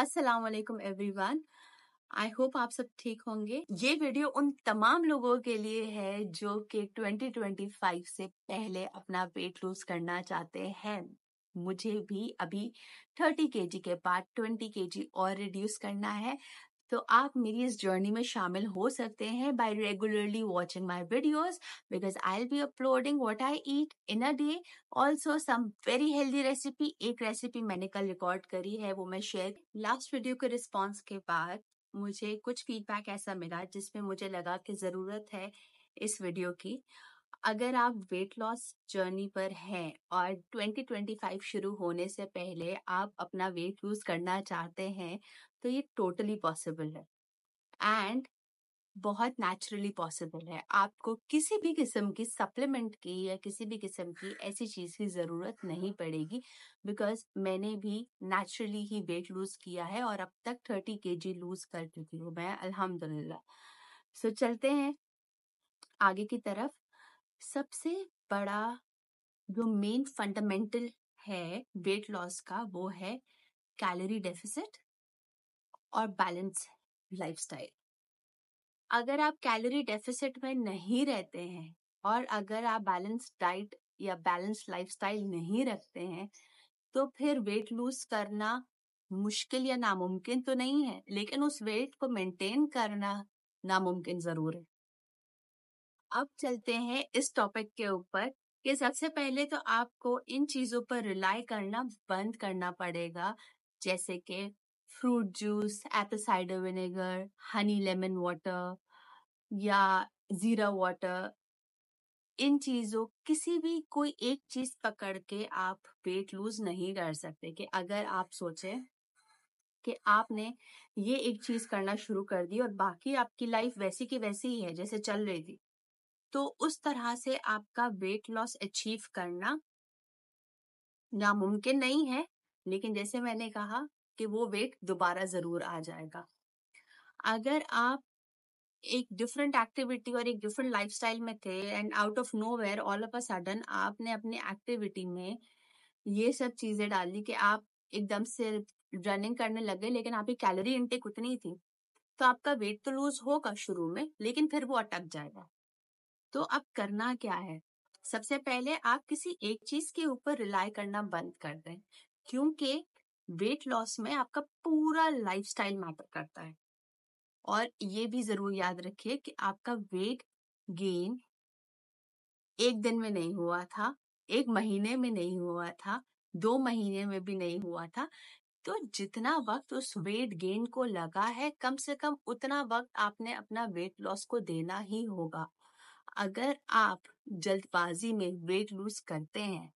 अस्सलाम वालेकुम everyone I hope आप सब ठीक होंगे ये वीडियो उन तमाम लोगों के लिए है जो कि 2025 से पहले अपना वेट लूज करना चाहते हैं मुझे भी अभी 30 केजी के बाद 20 केजी और रिड्यूस करना है तो आप मेरी इस जर्नी में शामिल हो सकते हैं by regularly watching my videos because I'll be uploading what I eat in a day also some very healthy recipe एक रेसिपी मैंने कल रिकॉर्ड करी है वो मैं शेयर लास्ट वीडियो के रिस्पॉन्स के बाद मुझे कुछ फीडबैक ऐसा मिला जिसमें मुझे लगा कि ज़रूरत है इस वीडियो की अगर आप वेट लॉस जर्नी पर हैं और 2025 शुरू होने से पहले आप अपना वेट लूज करना चाहते हैं तो ये टोटली पॉसिबल है एंड बहुत नेचुरली पॉसिबल है आपको किसी भी किस्म की सप्लीमेंट की या किसी भी किस्म की ऐसी चीज़ की ज़रूरत नहीं पड़ेगी बिकॉज मैंने भी नेचुरली ही वेट लूज़ किया है और अब तक थर्टी के जी लूज़ कर चुकी हूँ मैं अल्हम्दुलिल्लाह सो so, चलते हैं आगे की तरफ सबसे बड़ा जो मेन फंडामेंटल है वेट लॉस का वो है कैलोरी डेफिसिट और बैलेंस लाइफ अगर आप कैलोरी डेफिसिट में नहीं रहते हैं और अगर आप बैलेंस डाइट या बैलेंस लाइफ नहीं रखते हैं तो फिर वेट लूज करना मुश्किल या नामुमकिन तो नहीं है लेकिन उस वेट को मेंटेन करना नामुमकिन जरूर है अब चलते हैं इस टॉपिक के ऊपर कि सबसे पहले तो आपको इन चीजों पर रिलाई करना बंद करना पड़ेगा जैसे कि fruit juice apple cider vinegar honey lemon water या जीरा वाटर इन चीजों किसी भी कोई एक चीज पकड़ के आप वेट लूज नहीं कर सकते कि अगर आप सोचें कि आपने ये एक चीज करना शुरू कर दी और बाकी आपकी लाइफ वैसी की वैसी ही है जैसे चल रही थी तो उस तरह से आपका वेट लॉस अचीव करना नामुमकिन नहीं है लेकिन जैसे मैंने कहा कि वो वेट दोबारा जरूर आ जाएगा अगर आप एक डिफरेंट एक्टिविटी और एक डिफरेंट लाइफस्टाइल में थे and out of nowhere all of a sudden आपने अपनी एक्टिविटी में ये सब चीजें डाली कि आप एकदम से रनिंग करने लगे लेकिन आपकी कैलोरी इनटेक उतनी थी तो आपका वेट तो लूज होगा शुरू में लेकिन फिर वो अटक जाएगा तो अब करना क्या है सबसे पहले आप किसी एक चीज के ऊपर रिलाई करना बंद कर दें क्योंकि वेट लॉस में आपका पूरा स्टाइल मैटर करता है और ये भी जरूर याद रखिए कि आपका वेट गेन एक दिन में नहीं हुआ था एक महीने में नहीं हुआ था दो महीने में भी नहीं हुआ था तो जितना वक्त उस वेट गेन को लगा है कम से कम उतना वक्त आपने अपना वेट लॉस को देना ही होगा अगर आप जल्दबाजी में वेट लूज करते हैं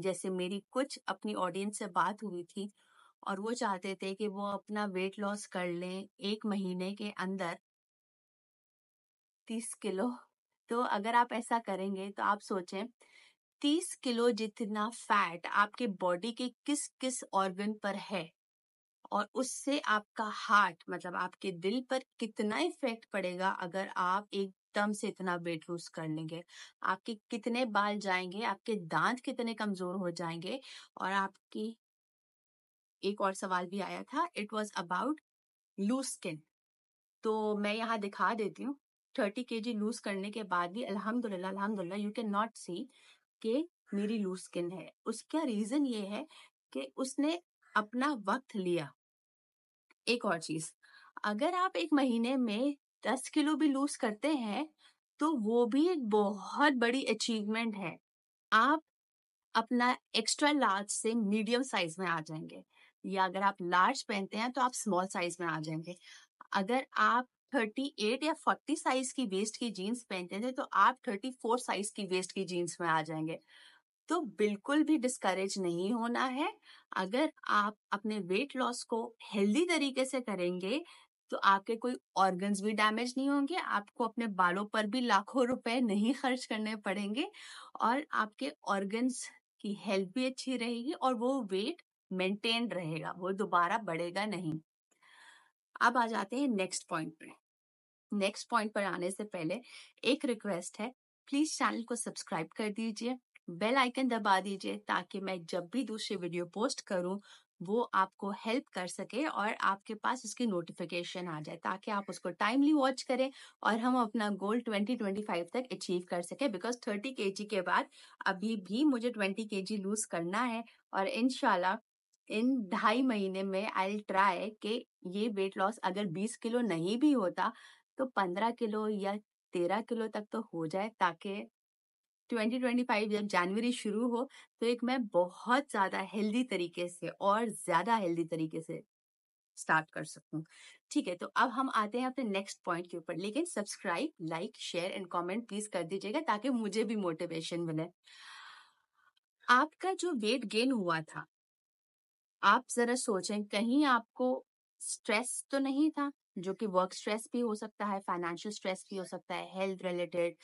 जैसे मेरी कुछ अपनी ऑडियंस से बात हुई थी और वो चाहते थे कि वो अपना वेट लॉस कर लें एक महीने के अंदर तीस किलो तो अगर आप ऐसा करेंगे तो आप सोचें तीस किलो जितना फैट आपके बॉडी के किस किस ऑर्गन पर है और उससे आपका हार्ट मतलब आपके दिल पर कितना इफेक्ट पड़ेगा अगर आप एक एकदम से इतना वेट लूज कर लेंगे आपके कितने बाल जाएंगे आपके दांत कितने कमजोर हो जाएंगे और आपकी एक और सवाल भी आया था it was about loose skin तो मैं यहाँ दिखा देती हूँ थर्टी के जी लूज करने के बाद भी अल्हम्दुलिल्लाह अल्हम्दुलिल्लाह यू कैन नॉट सी के मेरी लूज स्किन है उसका रीजन ये है कि उसने अपना वक्त लिया एक और चीज अगर आप एक महीने में दस किलो भी लूज करते हैं तो वो भी एक बहुत बड़ी अचीवमेंट है आप अपना एक्स्ट्रा लार्ज से मीडियम साइज में आ जाएंगे या अगर आप लार्ज पहनते हैं तो आप स्मॉल साइज में आ जाएंगे अगर आप 38 या 40 साइज की वेस्ट की जीन्स पहनते थे तो आप 34 साइज की वेस्ट की जीन्स में आ जाएंगे तो बिल्कुल भी डिस्करेज नहीं होना है अगर आप अपने वेट लॉस को हेल्दी तरीके से करेंगे तो आपके कोई ऑर्गन्स भी डैमेज नहीं होंगे आपको अपने बालों पर भी लाखों रुपए नहीं खर्च करने पड़ेंगे और आपके ऑर्गन्स की हेल्थ भी अच्छी रहेगी और वो वेट मेंटेन रहेगा वो दोबारा बढ़ेगा नहीं अब आ जाते हैं नेक्स्ट पॉइंट पे नेक्स्ट पॉइंट पर आने से पहले एक रिक्वेस्ट है प्लीज चैनल को सब्सक्राइब कर दीजिए बेल आइकन दबा दीजिए ताकि मैं जब भी दूसरी वीडियो पोस्ट करूं वो आपको हेल्प कर सके और आपके पास उसकी नोटिफिकेशन आ जाए ताकि आप उसको टाइमली वॉच करें और हम अपना गोल 2025 तक अचीव कर सके बिकॉज 30 के के बाद अभी भी मुझे 20 के लूज करना है और इनशाला इन ढाई महीने में आई ट्राई कि ये वेट लॉस अगर 20 किलो नहीं भी होता तो 15 किलो या 13 किलो तक तो हो जाए ताकि 2025 जब जनवरी शुरू हो तो एक मैं बहुत ज्यादा हेल्दी तरीके से और ज्यादा हेल्दी तरीके से स्टार्ट कर सकूं ठीक है तो अब हम आते हैं अपने नेक्स्ट पॉइंट के ऊपर लेकिन subscribe like share and comment please कर दीजिएगा ताकि मुझे भी मोटिवेशन मिले आपका जो वेट गेन हुआ था आप जरा सोचें कहीं आपको स्ट्रेस तो नहीं था जो कि वर्क स्ट्रेस भी हो सकता है फाइनेंशियल स्ट्रेस भी हो सकता है हेल्थ रिलेटेड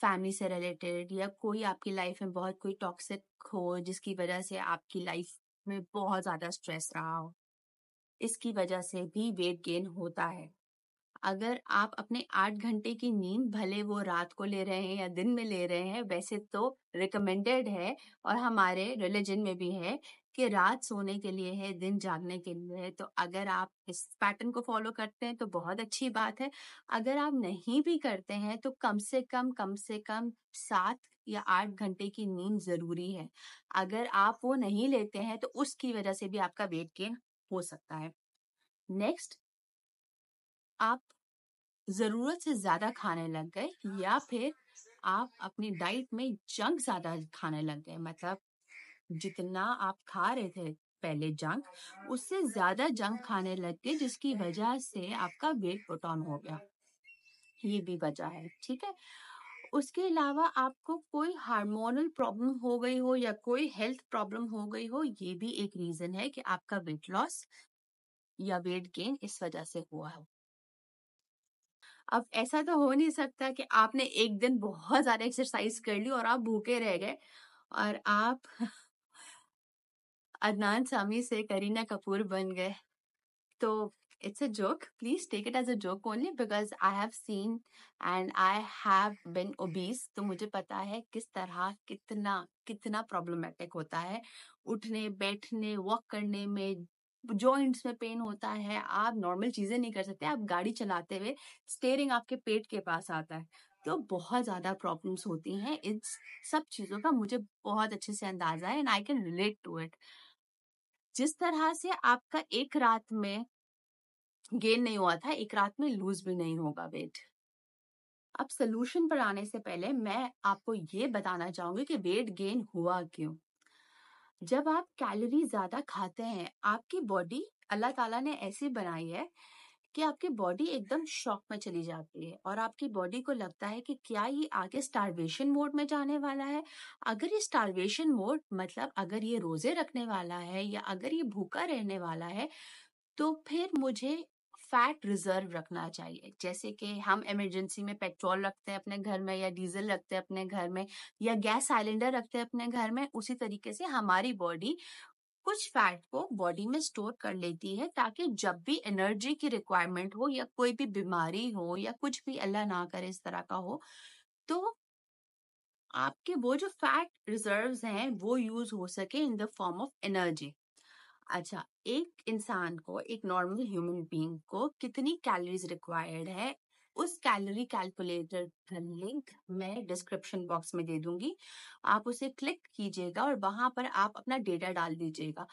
फैमिली से रिलेटेड या कोई आपकी लाइफ में बहुत कोई टॉक्सिक हो जिसकी वजह से आपकी लाइफ में बहुत ज़्यादा स्ट्रेस रहा हो इसकी वजह से भी वेट गेन होता है अगर आप अपने आठ घंटे की नींद भले वो रात को ले रहे हैं या दिन में ले रहे हैं वैसे तो रिकमेंडेड है और हमारे रिलीजन में भी है कि रात सोने के लिए है दिन जागने के लिए है तो अगर आप इस पैटर्न को फॉलो करते हैं तो बहुत अच्छी बात है अगर आप नहीं भी करते हैं तो कम से कम कम से कम सात या आठ घंटे की नींद जरूरी है अगर आप वो नहीं लेते हैं तो उसकी वजह से भी आपका वेट गेन हो सकता है नेक्स्ट आप जरूरत से ज्यादा खाने लग गए या फिर आप अपनी डाइट में जंक ज्यादा खाने लग गए मतलब जितना आप खा रहे थे पहले जंक उससे ज्यादा जंक खाने लग गए जिसकी वजह से आपका वेट पुट ऑन हो गया ये भी वजह है ठीक है उसके अलावा आपको कोई हार्मोनल प्रॉब्लम हो गई हो या कोई हेल्थ प्रॉब्लम हो गई हो ये भी एक रीजन है कि आपका वेट लॉस या वेट गेन इस वजह से हुआ हो अब ऐसा तो हो नहीं सकता कि आपने एक दिन बहुत ज्यादा एक्सरसाइज कर ली और आप भूखे रह गए और आप अदनान सामी से करीना कपूर बन गए तो it's a joke please take it as a joke only because I have seen and I have been obese तो मुझे पता है किस तरह कितना कितना प्रॉब्लमेटिक होता है उठने बैठने वॉक करने में जॉइंट्स में पेन होता है आप नॉर्मल चीजें नहीं कर सकते आप गाड़ी चलाते हुए स्टेयरिंग आपके पेट के पास आता है तो बहुत ज़्यादा प्रॉब्लम्स होती हैं इस सब चीज़ों का मुझे बहुत अच्छे से अंदाजा है and I can relate to it जिस तरह से आपका एक रात में गेन नहीं हुआ था एक रात में लूज भी नहीं होगा वेट अब सोल्यूशन पर आने से पहले मैं आपको ये बताना चाहूंगी कि वेट गेन हुआ क्यों जब आप कैलोरी ज्यादा खाते हैं आपकी बॉडी अल्लाह ताला ने ऐसी बनाई है कि आपकी बॉडी एकदम शॉक में चली जाती है और आपकी बॉडी को लगता है कि क्या ये आगे स्टार्वेशन मोड में जाने वाला है अगर ये स्टार्वेशन मोड मतलब अगर ये रोजे रखने वाला है या अगर ये भूखा रहने वाला है तो फिर मुझे फैट रिजर्व रखना चाहिए जैसे कि हम इमरजेंसी में पेट्रोल रखते हैं अपने घर में या डीजल रखते हैं अपने घर में या गैस सिलेंडर रखते हैं अपने घर में उसी तरीके से हमारी बॉडी कुछ फैट को बॉडी में स्टोर कर लेती है ताकि जब भी एनर्जी की रिक्वायरमेंट हो या कोई भी बीमारी हो या कुछ भी अल्लाह ना करे इस तरह का हो तो आपके वो जो फैट रिजर्व हैं वो यूज हो सके in the form of energy अच्छा एक इंसान को एक नॉर्मल ह्यूमन बींग को कितनी कैलोरीज रिक्वायर्ड है उस कैलोरी कैलकुलेटर का लिंक मैं डिस्क्रिप्शन बॉक्स में दे दूंगी आप उसे क्लिक कीजिएगा और वहां पर आप अपना डेटा डाल दीजिएगा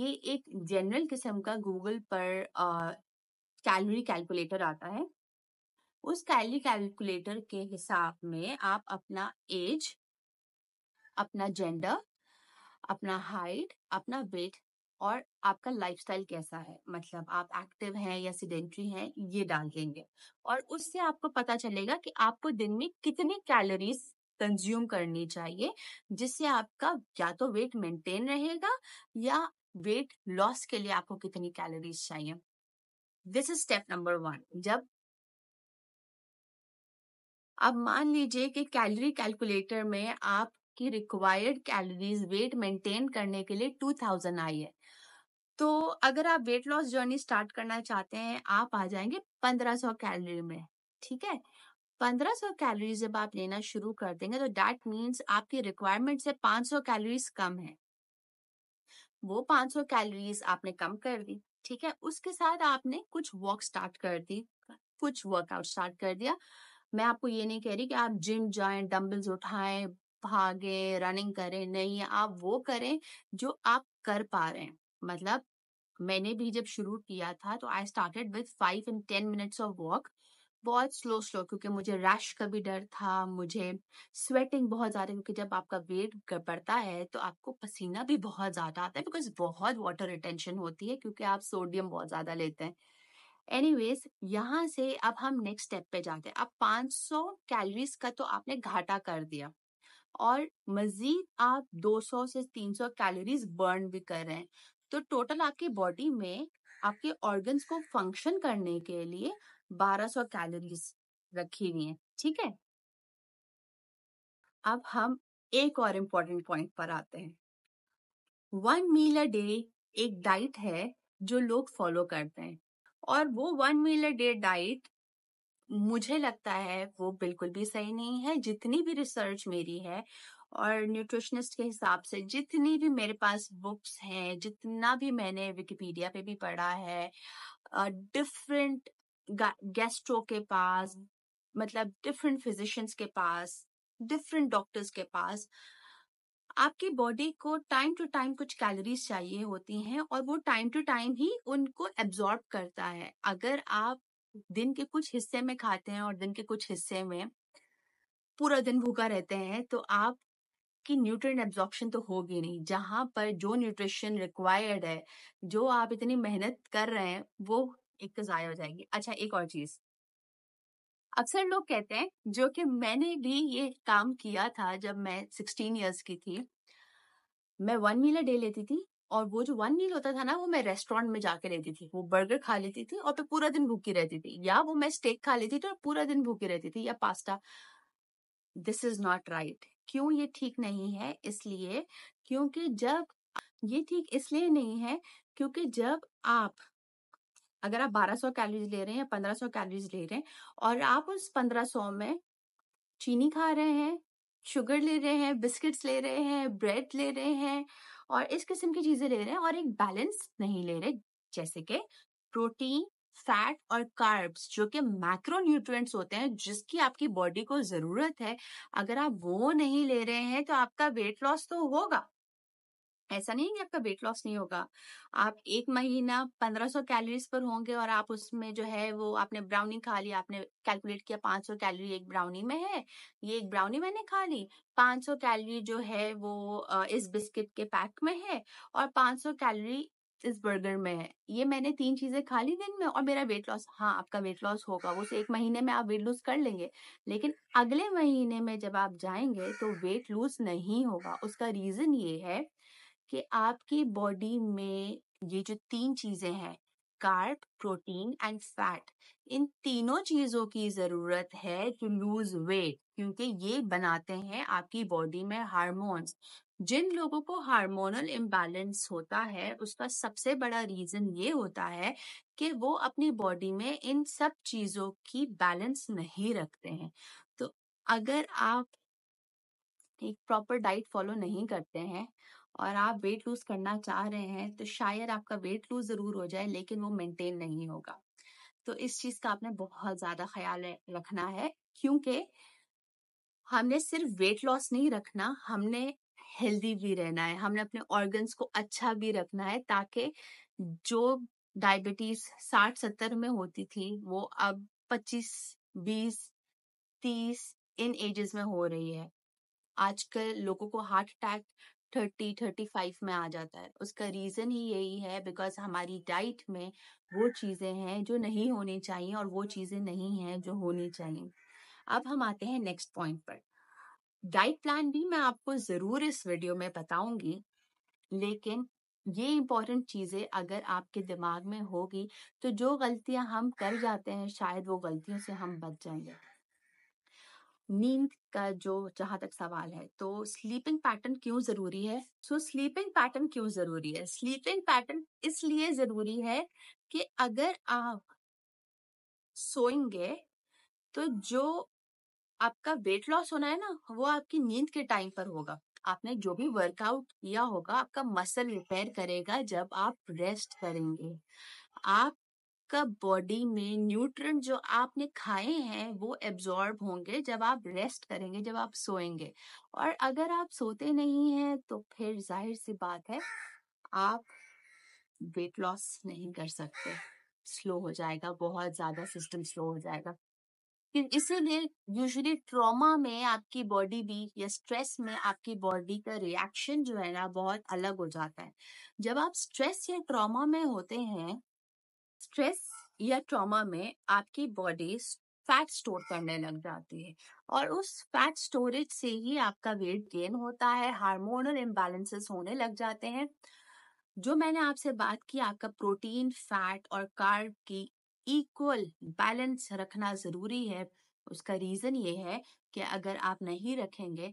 ये एक जनरल किस्म का गूगल पर कैलोरी कैलकुलेटर आता है उस कैलोरी कैलकुलेटर के हिसाब में आप अपना एज अपना जेंडर अपना हाइट अपना वेट और आपका लाइफस्टाइल कैसा है मतलब आप एक्टिव हैं या सिडेंट्री हैं ये डाल देंगे और उससे आपको पता चलेगा कि आपको दिन में कितनी कैलोरीज कंज्यूम करनी चाहिए जिससे आपका या तो वेट मेंटेन रहेगा या वेट लॉस के लिए आपको कितनी कैलोरीज चाहिए this is step number one जब अब मान लीजिए कि कैलोरी कैलकुलेटर में आपकी रिक्वायर्ड कैलोरीज वेट मेंटेन करने के लिए 2000 आई है तो अगर आप वेट लॉस जर्नी स्टार्ट करना चाहते हैं आप आ जाएंगे पंद्रह सौ कैलोरी में ठीक है पंद्रह सौ कैलोरी जब आप लेना शुरू कर देंगे तो डैट मीन्स आपकी रिक्वायरमेंट से पांच सौ कैलोरीज कम है वो पांच सौ कैलोरीज आपने कम कर दी ठीक है उसके साथ आपने कुछ वॉक स्टार्ट कर दी कुछ वर्कआउट स्टार्ट कर दिया मैं आपको ये नहीं कह रही कि आप जिम जाएं डम्बल्स उठाएं भागे रनिंग करें नहीं आप वो करें जो आप कर पा रहे हैं मतलब मैंने भी जब शुरू किया था तो I started with five and ten minutes of walk बहुत स्लो स्लो क्योंकि मुझे रैश का भी डर था मुझे स्वेटिंग बहुत ज़्यादा क्योंकि जब आपका वेट बढ़ता है तो आपको पसीना भी बहुत ज़्यादा आता है बिकॉज बहुत वाटर रिटेंशन होती है क्योंकि आप सोडियम बहुत ज़्यादा लेते हैं एनी वेज यहाँ से अब हम नेक्स्ट स्टेप पे जाते हैं अब 500 कैलोरीज का तो आपने घाटा कर दिया और मजीद आप 200 से 300 कैलोरीज बर्न भी कर रहे हैं तो टोटल आपके बॉडी में आपके ऑर्गन्स को फंक्शन करने के लिए 1200 कैलोरीज रखी हुई है ठीक है अब हम एक और इम्पोर्टेंट पॉइंट पर आते हैं वन मील अ डे एक डाइट है जो लोग फॉलो करते हैं और वो one meal a day diet मुझे लगता है वो बिल्कुल भी सही नहीं है जितनी भी रिसर्च मेरी है और न्यूट्रिशनिस्ट के हिसाब से जितनी भी मेरे पास बुक्स हैं जितना भी मैंने विकिपीडिया पे भी पढ़ा है डिफरेंट गैस्ट्रो के पास मतलब डिफरेंट फिजिशियंस के पास डिफरेंट डॉक्टर्स के पास आपकी बॉडी को टाइम टू टाइम कुछ कैलोरीज चाहिए होती हैं और वो टाइम टू टाइम ही उनको एब्जॉर्ब करता है अगर आप दिन के कुछ हिस्से में खाते हैं और दिन के कुछ हिस्से में पूरा दिन भूखा रहते हैं तो आप आपकी न्यूट्रिएंट एब्जॉर्प्शन तो होगी नहीं जहां पर जो न्यूट्रिशन रिक्वायर्ड है जो आप इतनी मेहनत कर रहे हैं वो एक तो जाया हो जाएगी अच्छा एक और चीज अक्सर लोग कहते हैं जो कि मैंने भी ये काम किया था जब मैं सिक्सटीन ईयर्स की थी मैं वन मीलर डे लेती थी और वो जो वन मील होता था ना वो मैं रेस्टोरेंट में जाके लेती थी वो बर्गर खा लेती थी और फिर पूरा दिन भूखी रहती थी या वो मैं स्टेक खा लेती थी और पूरा दिन भूखी रहती थी या pasta this is not right क्यों ये ठीक नहीं है इसलिए क्योंकि जब ये ठीक इसलिए नहीं है क्योंकि जब आप अगर आप 1200 कैलोरीज ले रहे हैं या 1500 कैलोरीज ले रहे हैं और आप उस 1500 में चीनी खा रहे हैं शुगर ले रहे हैं बिस्किट्स ले रहे हैं ब्रेड ले रहे हैं और इस किस्म की चीजें ले रहे हैं और एक बैलेंस नहीं ले रहे जैसे कि प्रोटीन फैट और कार्ब्स जो कि मैक्रो न्यूट्रिएंट्स होते हैं जिसकी आपकी बॉडी को जरूरत है अगर आप वो नहीं ले रहे हैं तो आपका वेट लॉस तो होगा ऐसा नहीं कि आपका वेट लॉस नहीं होगा आप एक महीना 1500 कैलोरीज पर होंगे और आप उसमें जो है वो आपने ब्राउनी खा ली आपने कैलकुलेट किया 500 कैलोरी एक ब्राउनी में है ये एक ब्राउनी मैंने खा ली 500 कैलोरी जो है वो इस बिस्किट के पैक में है और 500 कैलोरी इस बर्गर में है ये मैंने तीन चीजें खा ली दिन में और मेरा वेट लॉस हाँ आपका वेट लॉस होगा वो एक महीने में आप वेट लूज कर लेंगे लेकिन अगले महीने में जब आप जाएंगे तो वेट लूज नहीं होगा उसका रीजन ये है कि आपकी बॉडी में ये जो तीन चीजें हैं कार्ब प्रोटीन एंड फैट इन तीनों चीजों की जरूरत है टू लूज वेट क्योंकि ये बनाते हैं आपकी बॉडी में हार्मोन्स जिन लोगों को हार्मोनल इम्बैलेंस होता है उसका सबसे बड़ा रीजन ये होता है कि वो अपनी बॉडी में इन सब चीजों की बैलेंस नहीं रखते हैं तो अगर आप एक प्रॉपर डाइट फॉलो नहीं करते हैं और आप वेट लूज करना चाह रहे हैं तो शायद आपका वेट लूज जरूर हो जाए लेकिन वो मेंटेन नहीं होगा तो इस चीज का आपने बहुत ज्यादा ख्याल रखना है क्योंकि हमने सिर्फ वेट लॉस नहीं रखना हमने हेल्दी भी रहना है हमने अपने ऑर्गन्स को अच्छा भी रखना है ताकि जो डायबिटीज साठ सत्तर में होती थी वो अब पच्चीस बीस तीस इन एजेस में हो रही है आजकल लोगों को heart attack thirty thirty five में आ जाता है उसका रीजन ही यही है बिकॉज हमारी डाइट में वो चीजें हैं जो नहीं होनी चाहिए और वो चीजें नहीं हैं जो होनी चाहिए अब हम आते हैं नेक्स्ट पॉइंट पर डाइट प्लान भी मैं आपको जरूर इस वीडियो में बताऊंगी लेकिन ये इंपॉर्टेंट चीजें अगर आपके दिमाग में होगी तो जो गलतियां हम कर जाते हैं शायद वो गलतियों से हम बच जाएंगे नींद का जो जहां तक सवाल है तो स्लीपिंग पैटर्न क्यों जरूरी है सो स्लीपिंग पैटर्न क्यों जरूरी है स्लीपिंग पैटर्न इसलिए जरूरी है कि अगर आप सोएंगे तो जो आपका वेट लॉस होना है ना वो आपकी नींद के टाइम पर होगा आपने जो भी वर्कआउट किया होगा आपका मसल रिपेयर करेगा जब आप रेस्ट करेंगे आप आपका बॉडी में न्यूट्रन जो आपने खाए हैं वो एब्जॉर्ब होंगे जब आप रेस्ट करेंगे जब आप सोएंगे और अगर आप सोते नहीं हैं तो फिर जाहिर सी बात है आप वेट लॉस नहीं कर सकते स्लो हो जाएगा बहुत ज्यादा सिस्टम स्लो हो जाएगा इसीलिए यूजुअली ट्रॉमा में आपकी बॉडी भी या स्ट्रेस में आपकी बॉडी का रिएक्शन जो है ना बहुत अलग हो जाता है जब आप स्ट्रेस या ट्रॉमा में होते हैं स्ट्रेस या ट्रॉमा में आपकी बॉडी फैट स्टोर करने लग जाती है और उस फैट स्टोरेज से ही आपका वेट गेन होता है हार्मोनल इम्बेलेंसेस होने लग जाते हैं जो मैंने आपसे बात की आपका प्रोटीन फैट और कार्ब की इक्वल बैलेंस रखना जरूरी है उसका रीजन ये है कि अगर आप नहीं रखेंगे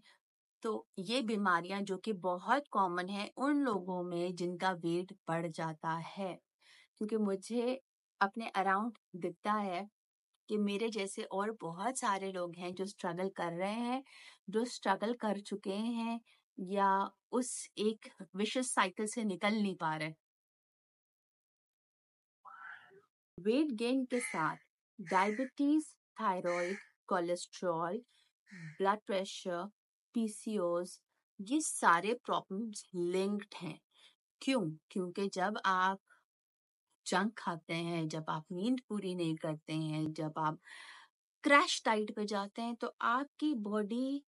तो ये बीमारियां जो कि बहुत कॉमन है उन लोगों में जिनका वेट बढ़ जाता है क्योंकि मुझे अपने अराउंड दिखता है कि मेरे जैसे और बहुत सारे लोग हैं जो स्ट्रगल कर रहे हैं जो स्ट्रगल कर चुके हैं या उस एक विशेष साइकिल से निकल नहीं पा रहे वेट गेन के साथ diabetes thyroid cholesterol blood pressure PCOS ये सारे प्रॉब्लम्स लिंक्ड हैं क्यों क्योंकि जब आप जंक खाते हैं जब आप नींद पूरी नहीं करते हैं जब आप क्रैश डाइट पे जाते हैं तो आपकी बॉडी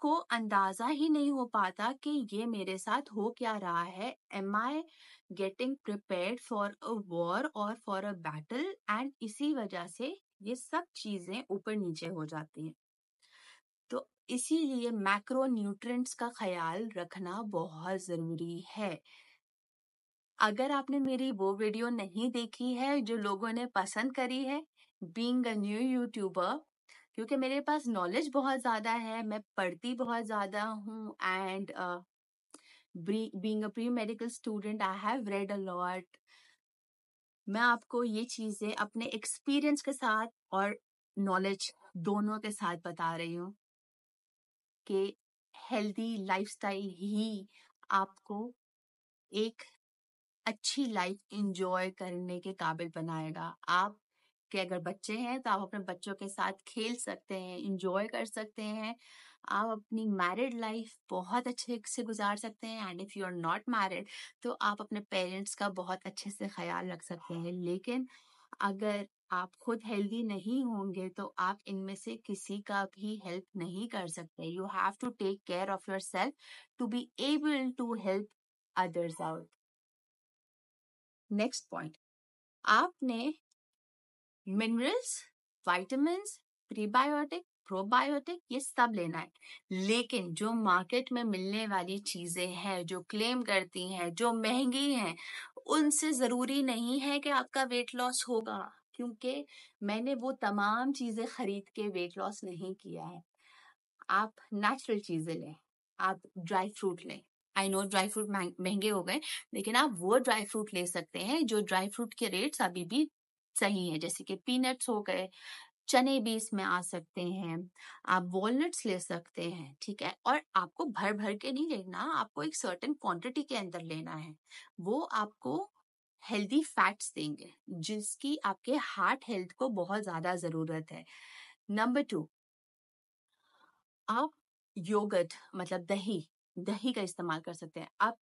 को अंदाजा ही नहीं हो पाता कि ये मेरे साथ हो क्या रहा है am I getting prepare for a war और फॉर अ बैटल एंड इसी वजह से ये सब चीजें ऊपर नीचे हो जाती हैं तो इसीलिए मैक्रो न्यूट्रिएंट्स का ख्याल रखना बहुत जरूरी है अगर आपने मेरी वो वीडियो नहीं देखी है जो लोगों ने पसंद करी है बींग अ न्यू यूट्यूबर क्योंकि मेरे पास नॉलेज बहुत ज़्यादा है मैं पढ़ती बहुत ज़्यादा हूँ and being a pre medical student I have read a lot मैं आपको ये चीज़ें अपने एक्सपीरियंस के साथ और नॉलेज दोनों के साथ बता रही हूँ कि हेल्दी लाइफस्टाइल ही आपको एक अच्छी लाइफ इंजॉय करने के काबिल बनाएगा आप कि अगर बच्चे हैं तो आप अपने बच्चों के साथ खेल सकते हैं इंजॉय कर सकते हैं आप अपनी मैरिड लाइफ बहुत अच्छे से गुजार सकते हैं and if you are not married तो आप अपने पेरेंट्स का बहुत अच्छे से ख्याल रख सकते हैं लेकिन अगर आप खुद हेल्दी नहीं होंगे तो आप इनमें से किसी का भी हेल्प नहीं कर सकते you have to take care of yourself to be able to help others out next point आपने मिनरल्स वाइटामिन प्रीबायोटिक प्रोबायोटिक ये सब लेना है लेकिन जो मार्केट में मिलने वाली चीजें हैं जो क्लेम करती हैं जो महंगी हैं उनसे जरूरी नहीं है कि आपका वेट लॉस होगा क्योंकि मैंने वो तमाम चीजें खरीद के वेट लॉस नहीं किया है आप नेचुरल चीजें लें आप ड्राई फ्रूट लें आई नो ड्राई फ्रूट महंगे हो गए लेकिन आप वो ड्राई फ्रूट ले सकते हैं जो ड्राई फ्रूट के रेट्स अभी भी सही है जैसे कि पीनट्स हो गए चने भी इसमें आ सकते हैं आप वॉलनट्स ले सकते हैं ठीक है और आपको भर भर के नहीं लेना आपको एक सर्टेन क्वांटिटी के अंदर लेना है वो आपको हेल्दी फैट्स देंगे जिसकी आपके हार्ट हेल्थ को बहुत ज्यादा जरूरत है नंबर टू आप योगर्ट मतलब दही दही का इस्तेमाल कर सकते हैं आप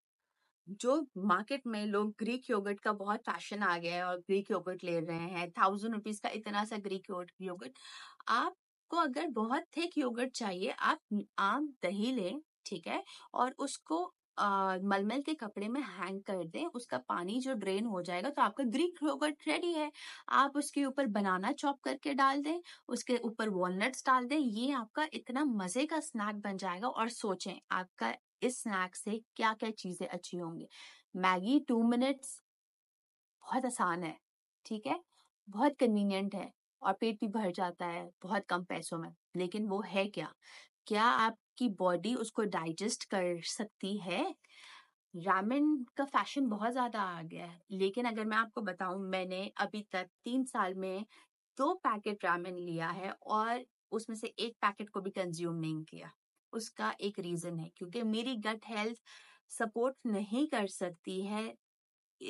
जो मार्केट में लोग ग्रीक योगर्ट का बहुत फैशन आ गया है और ग्रीक योगर्ट ले रहे हैं थाउजेंड रुपीज का इतना सा ग्रीक योगर्ट आपको अगर बहुत थिक योगर्ट चाहिए आप आम दही लें ठीक है और उसको मलमल के कपड़े में हैंग कर दें उसका पानी जो ड्रेन हो जाएगा तो आपका ग्रीक योगर्ट रेडी है आप उसके ऊपर बनाना चॉप करके डाल दें उसके ऊपर वॉलनट्स डाल दें ये आपका इतना मजे का स्नैक बन जाएगा और सोचें आपका इस स्नैक से क्या क्या चीजें अच्छी होंगी मैगी टू मिनट्स बहुत आसान है ठीक है बहुत कन्वीनियंट है और पेट भी भर जाता है बहुत कम पैसों में लेकिन वो है क्या क्या आपकी बॉडी उसको डाइजेस्ट कर सकती है रामेन का फैशन बहुत ज्यादा आ गया है लेकिन अगर मैं आपको बताऊं मैंने अभी तक तीन साल में दो पैकेट रामेन लिया है और उसमें से एक पैकेट को भी कंज्यूम नहीं किया उसका एक रीजन है क्योंकि मेरी गट हेल्थ सपोर्ट नहीं कर सकती है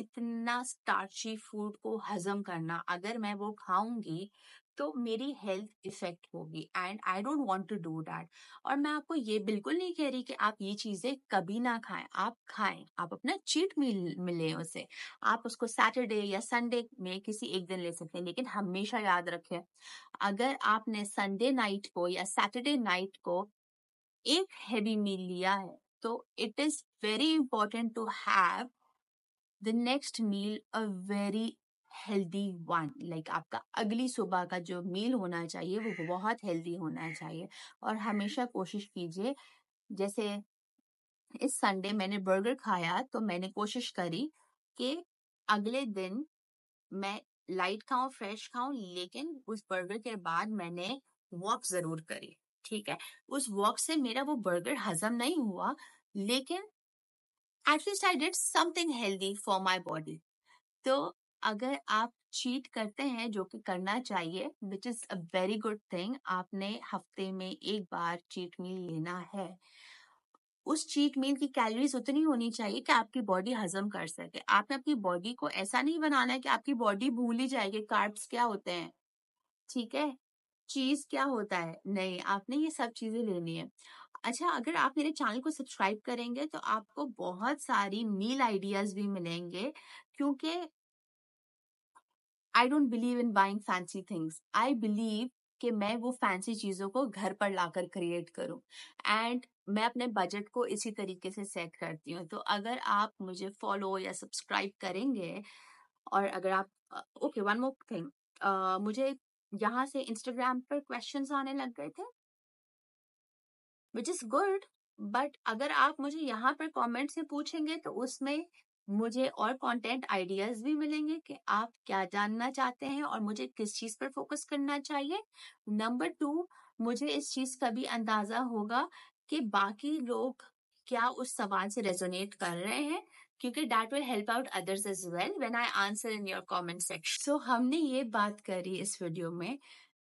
इतना स्टार्ची फूड को हजम करना अगर मैं वो खाऊंगी तो मेरी हेल्थ इफेक्ट होगी and I don't want to do that और मैं आपको ये बिल्कुल नहीं कह रही कि आप ये चीजें कभी ना खाएं आप खाएं आप अपना चीट मील मिले उसे आप उसको सैटरडे या संडे में किसी एक दिन ले सकते हैं लेकिन हमेशा याद रखें अगर आपने संडे नाइट को या सैटरडे नाइट को एक हैवी मील लिया है तो it is very important to have the next meal a very healthy one like आपका अगली सुबह का जो मील होना चाहिए वो बहुत हेल्दी होना चाहिए और हमेशा कोशिश कीजिए जैसे इस संडे मैंने बर्गर खाया तो मैंने कोशिश करी कि अगले दिन मैं लाइट खाऊं फ्रेश खाऊं लेकिन उस बर्गर के बाद मैंने वॉक जरूर करी ठीक है उस वॉक से मेरा वो बर्गर हजम नहीं हुआ लेकिन at least I did something healthy for my body तो अगर आप चीट करते हैं जो कि करना चाहिए which is a very good thing आपने हफ्ते में एक बार चीट मील लेना है उस चीट मील की कैलोरीज उतनी होनी चाहिए कि आपकी बॉडी हजम कर सके आपने अपनी बॉडी को ऐसा नहीं बनाना है कि आपकी बॉडी भूल ही जाएगी कार्ब्स क्या होते हैं ठीक है चीज क्या होता है नहीं आपने ये सब चीजें लेनी है अच्छा अगर आप मेरे चैनल को सब्सक्राइब करेंगे तो आपको बहुत सारी मील आइडियाज भी मिलेंगे क्योंकि I don't believe in buying fancy things I believe कि मैं वो फैंसी चीजों को घर पर लाकर क्रिएट करूं एंड मैं अपने बजट को इसी तरीके से सेट करती हूँ तो अगर आप मुझे फॉलो या सब्सक्राइब करेंगे और अगर आप ओके वन मोर थिंग मुझे यहाँ से इंस्टाग्राम पर क्वेश्चंस आने लग गए थे विच इज गुड बट अगर आप मुझे यहाँ पर कमेंट से पूछेंगे तो उसमें मुझे और कंटेंट आइडियाज भी मिलेंगे कि आप क्या जानना चाहते हैं और मुझे किस चीज पर फोकस करना चाहिए नंबर टू मुझे इस चीज का भी अंदाजा होगा कि बाकी लोग क्या उस सवाल से रेजोनेट कर रहे हैं क्योंकि that will help out others as well when I answer in your comment section so हमने ये बात करी इस वीडियो में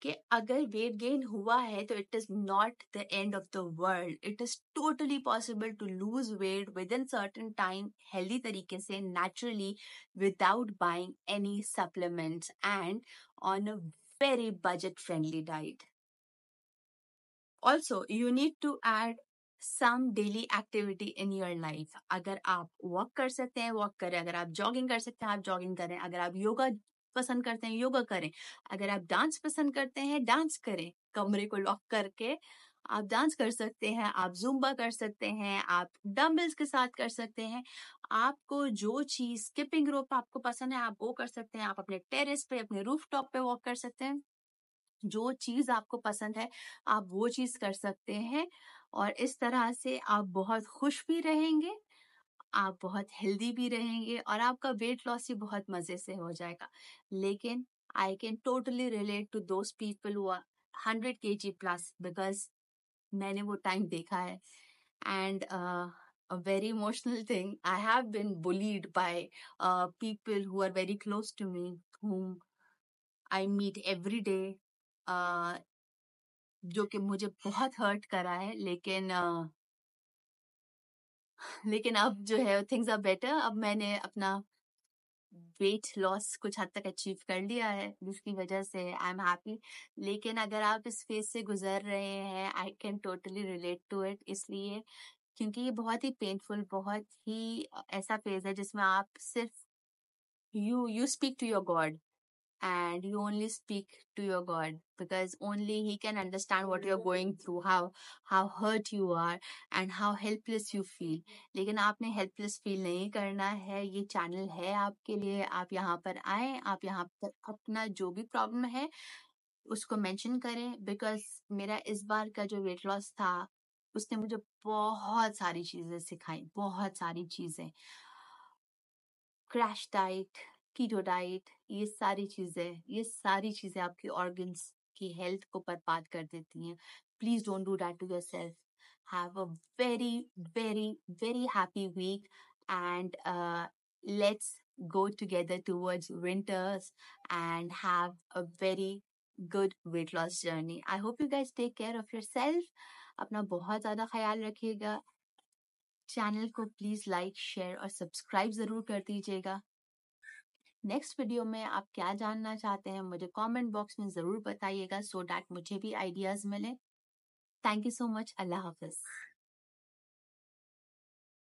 कि अगर वेट गेन हुआ है तो it is not the end of the world it is totally possible to lose weight within certain time healthy तरीके से naturally without buying any supplements and on a very budget friendly diet also you need to add some daily activity in your life अगर आप walk कर सकते हैं walk करें अगर आप जॉगिंग कर सकते हैं आप जॉगिंग करें अगर आप योगा पसंद करते हैं योगा करें अगर आप डांस पसंद करते हैं डांस करें कमरे को लॉक करके आप डांस कर सकते हैं आप जुम्बा कर सकते हैं आप डम्बल्स के साथ कर सकते हैं आपको जो चीज स्किपिंग रोप आपको पसंद है आप वो कर सकते हैं आप अपने टेरेस पे अपने रूफ टॉप पे वॉक कर सकते हैं जो चीज आपको पसंद है आप वो चीज कर सकते हैं और इस तरह से आप बहुत खुश भी रहेंगे आप बहुत हेल्दी भी रहेंगे और आपका वेट लॉस भी बहुत मजे से हो जाएगा लेकिन I can totally relate to दो पीपल हुआ hundred K G plus because मैंने वो टाइम देखा है and a very emotional thing. I have been bullied by uh, people who are very close to me, whom I meet every day, uh, जो कि मुझे बहुत hurt करा है लेकिन uh, लेकिन अब जो है थिंग्स आर बेटर अब मैंने अपना वेट लॉस कुछ हद तक अचीव कर लिया है जिसकी वजह से आई एम हैप्पी लेकिन अगर आप इस फेज से गुजर रहे हैं I can totally relate to it इसलिए क्योंकि ये बहुत ही पेनफुल बहुत ही ऐसा फेज है जिसमें आप सिर्फ you you speak to your God and you only speak to your god because only he can understand what you're going through how how hurt you are and how helpless you feel लेकिन आपने helpless feel नहीं करना है ये channel है आपके लिए आप यहाँ पर आए आप यहाँ पर अपना जो भी problem है उसको mention करें because मेरा इस बार का जो weight loss था उसने मुझे बहुत सारी चीजें सिखाई बहुत सारी चीजें क्रैश डाइट कीटो डाइट ये सारी चीज़ें ये सारी चीज़ें आपके ऑर्गन्स की हेल्थ को बर्बाद कर देती हैं please don't do that to yourself have a very very very happy weekend let's together towards winters and have a very good weight loss journey I hope you guys take care of yourself अपना बहुत ज़्यादा ख्याल रखिएगा channel को please like share और subscribe ज़रूर कर दीजिएगा नेक्स्ट वीडियो में आप क्या जानना चाहते हैं मुझे कमेंट बॉक्स में जरूर बताइएगा सो डैट मुझे भी आइडियाज मिले thank you so much Allah हाफिज़